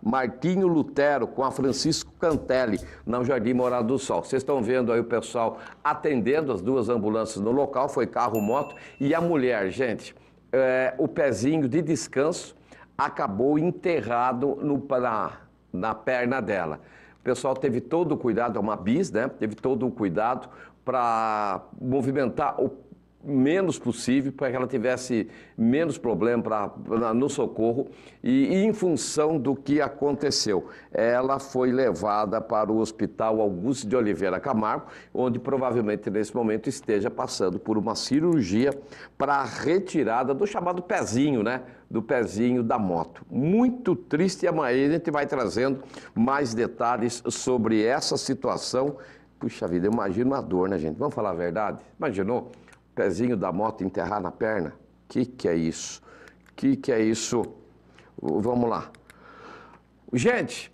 Martinho Lutero com a Francisco Cantelli no Jardim Morado do Sol. Vocês estão vendo aí o pessoal atendendo as duas ambulâncias no local, foi carro, moto e a mulher, gente, é, o pezinho de descanso acabou enterrado no, na, na perna dela. O pessoal teve todo o cuidado, é uma bis, né? Teve todo o cuidado para movimentar o menos possível para que ela tivesse menos problema pra, no socorro e, e em função do que aconteceu, ela foi levada para o Hospital Augusto de Oliveira Camargo, onde provavelmente nesse momento esteja passando por uma cirurgia para a retirada do chamado pezinho, né? do pezinho da moto. Muito triste, e amanhã a gente vai trazendo mais detalhes sobre essa situação. Puxa vida, eu imagino a dor, né, gente? Vamos falar a verdade? Imaginou? pezinho da moto enterrar na perna? Que que é isso? Que que é isso? Vamos lá. Gente,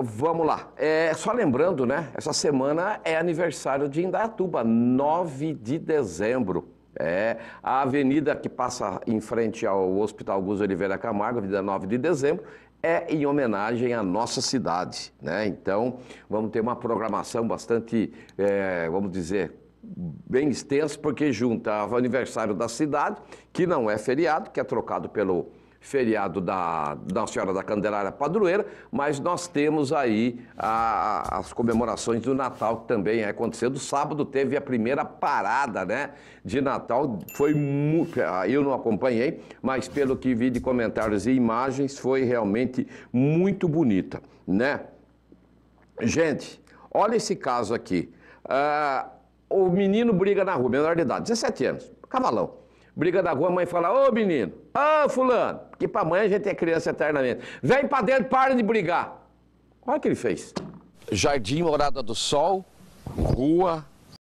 vamos lá. É, só lembrando, né? Essa semana é aniversário de Indaiatuba, 9 de dezembro. É, a avenida que passa em frente ao Hospital Gus Oliveira Camargo, Avenida 9 de dezembro, é em homenagem à nossa cidade. Né? Então, vamos ter uma programação bastante, é, vamos dizer, bem extenso, porque juntava aniversário da cidade, que não é feriado, que é trocado pelo feriado da Nossa Senhora da Candelária Padroeira, mas nós temos aí a, as comemorações do Natal, que também é acontecendo. Sábado teve a primeira parada né, de Natal, foi muito, eu não acompanhei, mas pelo que vi de comentários e imagens, foi realmente muito bonita, né? Gente, olha esse caso aqui. Uh, menino briga na rua, menor de idade, 17 anos, cavalão. Briga na rua, a mãe fala, ô menino, ô fulano, porque pra mãe a gente é criança eternamente. Vem pra dentro, para de brigar. Olha o que ele fez. Jardim Morada do Sol, rua,